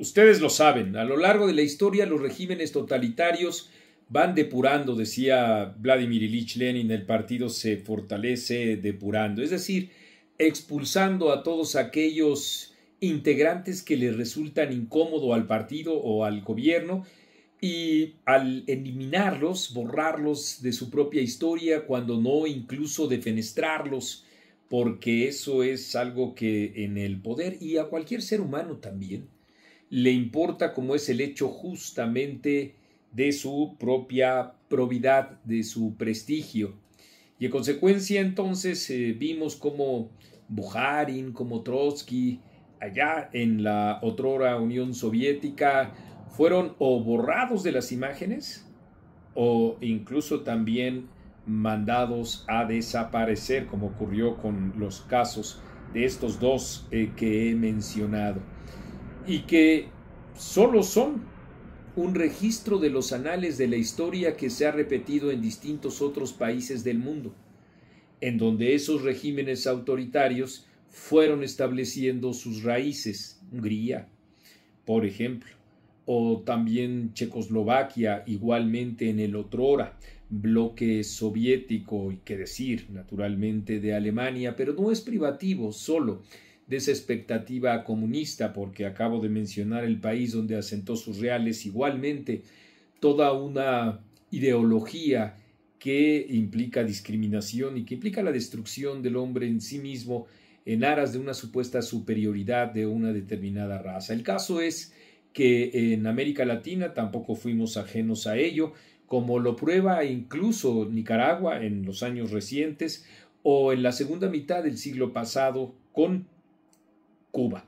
Ustedes lo saben, a lo largo de la historia los regímenes totalitarios van depurando, decía Vladimir Ilich Lenin, el partido se fortalece depurando, es decir, expulsando a todos aquellos integrantes que les resultan incómodo al partido o al gobierno y al eliminarlos, borrarlos de su propia historia, cuando no incluso defenestrarlos, porque eso es algo que en el poder y a cualquier ser humano también le importa como es el hecho justamente de su propia probidad, de su prestigio. Y en consecuencia entonces eh, vimos como Buharin, como Trotsky, allá en la otrora Unión Soviética, fueron o borrados de las imágenes o incluso también mandados a desaparecer, como ocurrió con los casos de estos dos eh, que he mencionado y que solo son un registro de los anales de la historia que se ha repetido en distintos otros países del mundo, en donde esos regímenes autoritarios fueron estableciendo sus raíces, Hungría, por ejemplo, o también Checoslovaquia, igualmente en el otrora, bloque soviético y qué decir, naturalmente, de Alemania, pero no es privativo solo, de esa expectativa comunista, porque acabo de mencionar el país donde asentó sus reales igualmente, toda una ideología que implica discriminación y que implica la destrucción del hombre en sí mismo en aras de una supuesta superioridad de una determinada raza. El caso es que en América Latina tampoco fuimos ajenos a ello, como lo prueba incluso Nicaragua en los años recientes o en la segunda mitad del siglo pasado con Cuba,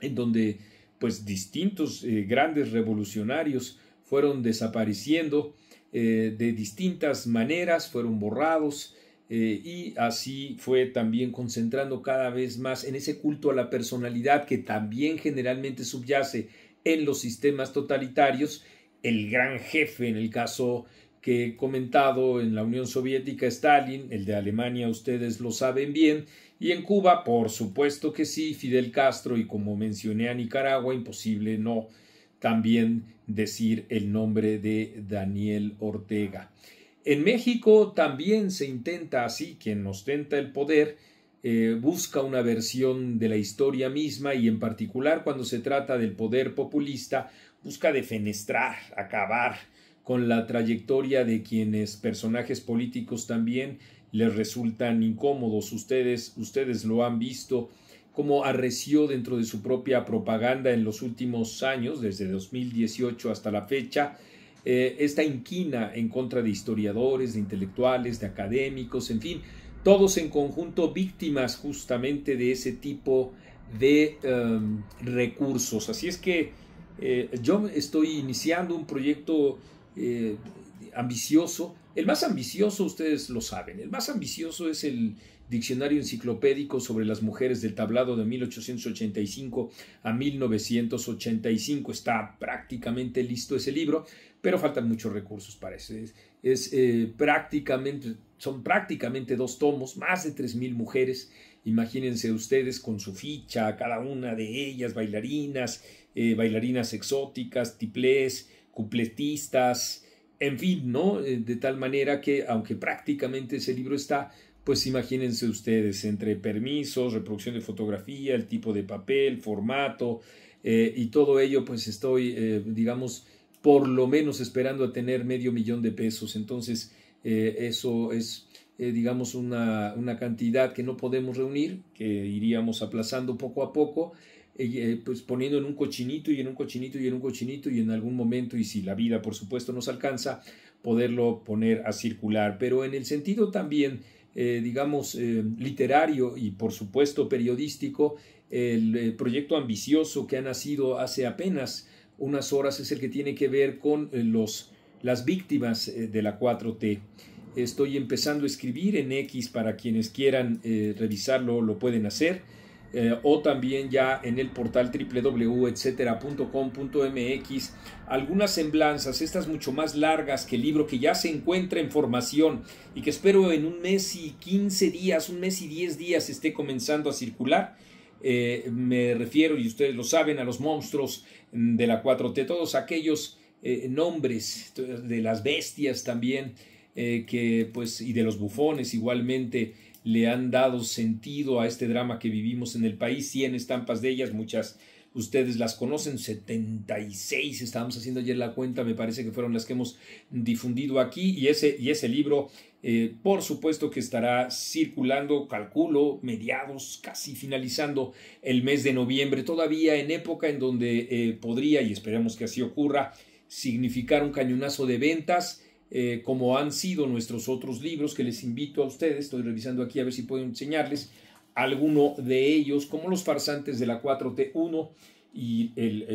en donde pues distintos eh, grandes revolucionarios fueron desapareciendo eh, de distintas maneras, fueron borrados eh, y así fue también concentrando cada vez más en ese culto a la personalidad que también generalmente subyace en los sistemas totalitarios, el gran jefe en el caso que he comentado en la Unión Soviética, Stalin, el de Alemania ustedes lo saben bien, y en Cuba, por supuesto que sí, Fidel Castro, y como mencioné a Nicaragua, imposible no también decir el nombre de Daniel Ortega. En México también se intenta así, quien ostenta el poder eh, busca una versión de la historia misma y en particular cuando se trata del poder populista busca defenestrar, acabar, con la trayectoria de quienes personajes políticos también les resultan incómodos. Ustedes, ustedes lo han visto cómo arreció dentro de su propia propaganda en los últimos años, desde 2018 hasta la fecha, eh, esta inquina en contra de historiadores, de intelectuales, de académicos, en fin, todos en conjunto víctimas justamente de ese tipo de em, recursos. Así es que eh, yo estoy iniciando un proyecto eh, ambicioso. El más ambicioso, ustedes lo saben, el más ambicioso es el Diccionario Enciclopédico sobre las Mujeres del Tablado de 1885 a 1985. Está prácticamente listo ese libro, pero faltan muchos recursos para eso. Es, eh, prácticamente, son prácticamente dos tomos, más de 3.000 mujeres. Imagínense ustedes con su ficha, cada una de ellas, bailarinas, eh, bailarinas exóticas, tiplés, cupletistas, en fin, ¿no? Eh, de tal manera que, aunque prácticamente ese libro está, pues imagínense ustedes, entre permisos, reproducción de fotografía, el tipo de papel, formato, eh, y todo ello, pues estoy, eh, digamos, por lo menos esperando a tener medio millón de pesos. Entonces, eso es, digamos, una, una cantidad que no podemos reunir, que iríamos aplazando poco a poco eh, pues poniendo en un cochinito y en un cochinito y en un cochinito y en algún momento, y si la vida por supuesto nos alcanza, poderlo poner a circular. Pero en el sentido también, eh, digamos, eh, literario y por supuesto periodístico, el, proyecto ambicioso que ha nacido hace apenas unas horas es el que tiene que ver con los, las víctimas de la 4T. Estoy empezando a escribir en X para quienes quieran revisarlo, lo pueden hacer eh, o también ya en el portal www.etc.com.mx algunas semblanzas, estas mucho más largas que el libro que ya se encuentra en formación y que espero en un mes y 15 días, un mes y 10 días esté comenzando a circular. Eh, me refiero, y ustedes lo saben, a los monstruos de la 4T, todos aquellos eh, nombres de las bestias también, que pues, y de los bufones igualmente, le han dado sentido a este drama que vivimos en el país. 100 estampas de ellas, muchas ustedes las conocen, 76 estábamos haciendo ayer la cuenta, me parece que fueron las que hemos difundido aquí y ese, y ese libro eh, por supuesto que estará circulando, calculo, mediados, casi finalizando el mes de noviembre, todavía en época en donde eh, podría, y esperemos que así ocurra, significar un cañonazo de ventas eh, como han sido nuestros otros libros que les invito a ustedes, estoy revisando aquí a ver si puedo enseñarles alguno de ellos, como Los Farsantes de la 4T1 y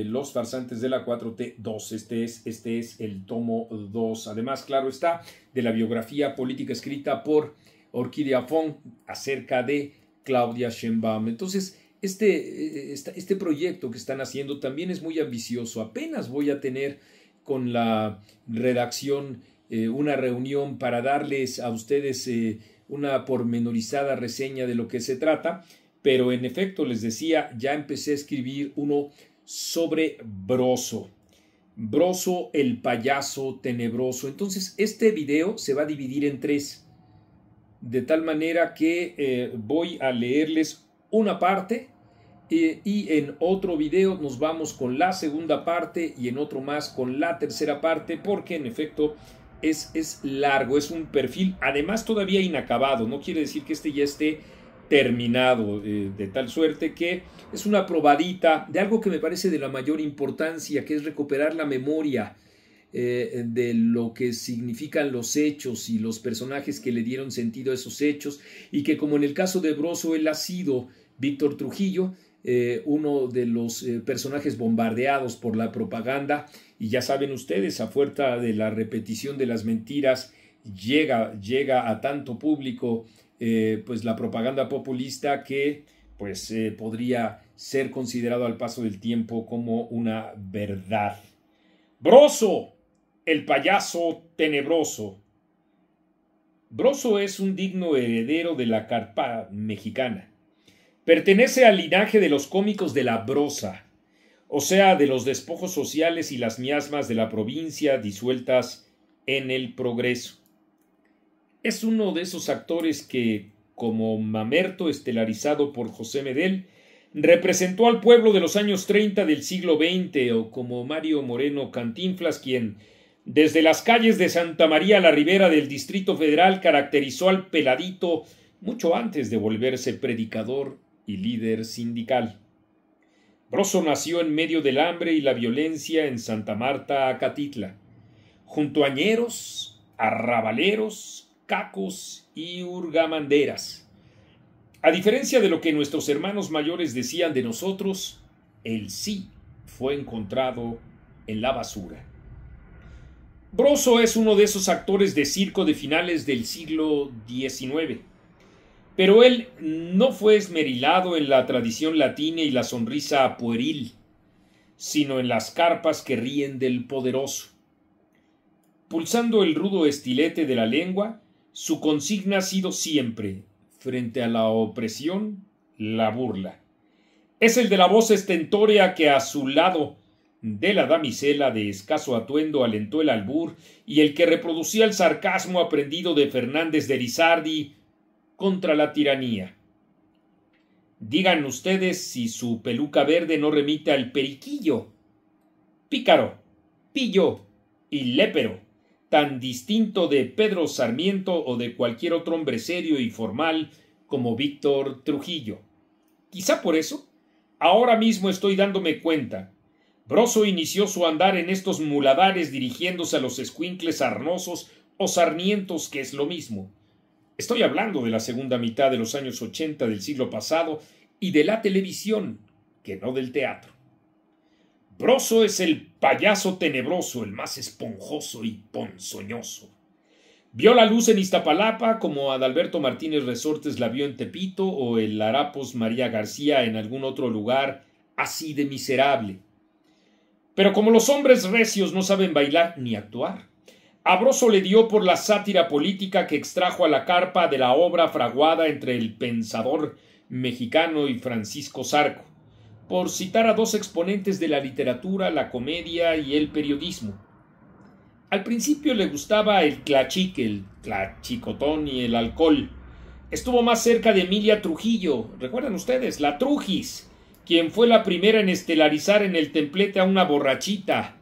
Los Farsantes de la 4T2. Este es, este es el tomo 2. Además, claro está, de la biografía política escrita por Orquídea Fong acerca de Claudia Sheinbaum. Entonces, este, este, proyecto que están haciendo también es muy ambicioso. Apenas voy a tener con la redacción eh, una reunión para darles a ustedes eh, una pormenorizada reseña de lo que se trata, pero en efecto les decía, ya empecé a escribir uno sobre Broso. Broso el payaso tenebroso. Entonces, este video se va a dividir en tres, de tal manera que eh, voy a leerles una parte y en otro video nos vamos con la segunda parte y en otro más con la tercera parte, porque en efecto es, es largo, es un perfil, además todavía inacabado, no quiere decir que este ya esté terminado, eh, de tal suerte que es una probadita de algo que me parece de la mayor importancia, que es recuperar la memoria eh, de lo que significan los hechos y los personajes que le dieron sentido a esos hechos, y que como en el caso de Broso él ha sido Víctor Trujillo, eh, uno de los eh, personajes bombardeados por la propaganda y ya saben ustedes, a fuerza de la repetición de las mentiras, llega, llega a tanto público eh, pues la propaganda populista que pues podría ser considerado al paso del tiempo como una verdad. Broso, el payaso tenebroso. Broso es un digno heredero de la carpa mexicana Pertenece al linaje de los cómicos de la brosa, o sea, de los despojos sociales y las miasmas de la provincia disueltas en el progreso. Es uno de esos actores que, como Mamerto estelarizado por José Medel, representó al pueblo de los años 30 del siglo XX o como Mario Moreno Cantinflas, quien desde las calles de Santa María la Ribera del Distrito Federal caracterizó al peladito mucho antes de volverse predicador y líder sindical. Broso nació en medio del hambre y la violencia en Santa Marta, Acatitla, junto a ñeros, arrabaleros, cacos y urgamanderas. A diferencia de lo que nuestros hermanos mayores decían de nosotros, el sí fue encontrado en la basura. Broso es uno de esos actores de circo de finales del siglo XIX pero él no fue esmerilado en la tradición latina y la sonrisa pueril, sino en las carpas que ríen del poderoso. Pulsando el rudo estilete de la lengua, su consigna ha sido siempre, frente a la opresión, la burla. Es el de la voz estentórea que a su lado de la damisela de escaso atuendo alentó el albur y el que reproducía el sarcasmo aprendido de Fernández de Lizardi contra la tiranía. Digan ustedes si su peluca verde no remite al periquillo, pícaro, pillo y lépero, tan distinto de Pedro Sarmiento o de cualquier otro hombre serio y formal como Víctor Trujillo. Quizá por eso, ahora mismo estoy dándome cuenta. Broso inició su andar en estos muladares dirigiéndose a los escuincles arnosos o sarnientos, que es lo mismo Estoy hablando de la segunda mitad de los años 80 del siglo pasado y de la televisión, que no del teatro. Broso es el payaso tenebroso, el más esponjoso y ponzoñoso. Vio la luz en Iztapalapa como Adalberto Martínez Resortes la vio en Tepito o el Larapos María García en algún otro lugar así de miserable. Pero como los hombres recios no saben bailar ni actuar, Abroso le dio por la sátira política que extrajo a la carpa de la obra fraguada entre el pensador mexicano y Francisco Zarco, por citar a dos exponentes de la literatura, la comedia y el periodismo. Al principio le gustaba el clachique, el clachicotón y el alcohol. Estuvo más cerca de Emilia Trujillo, recuerdan ustedes, la Trujis, quien fue la primera en estelarizar en el templete a una borrachita,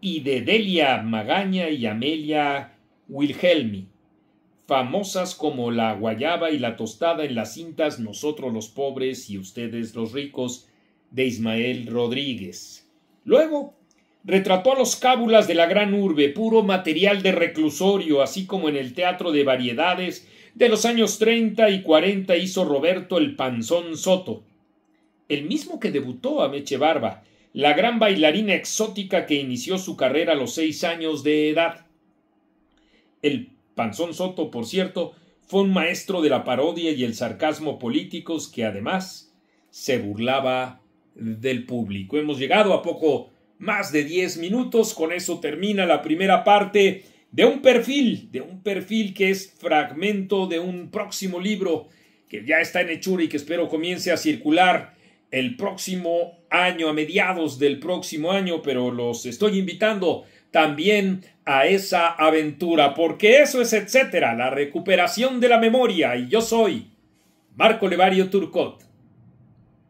y de Delia Magaña y Amelia Wilhelmi, famosas como la guayaba y la tostada en las cintas Nosotros los pobres y ustedes los ricos de Ismael Rodríguez. Luego, retrató a los cábulas de la gran urbe, puro material de reclusorio, así como en el teatro de variedades de los años 30 y 40 hizo Roberto el Panzón Soto, el mismo que debutó a Meche Barba, la gran bailarina exótica que inició su carrera a los seis años de edad. El Panzón Soto, por cierto, fue un maestro de la parodia y el sarcasmo políticos que además se burlaba del público. Hemos llegado a poco más de diez minutos, con eso termina la primera parte de un perfil, de un perfil que es fragmento de un próximo libro que ya está en hechura y que espero comience a circular el próximo año, a mediados del próximo año, pero los estoy invitando también a esa aventura, porque eso es, etcétera, la recuperación de la memoria. Y yo soy Marco Levario Turcot.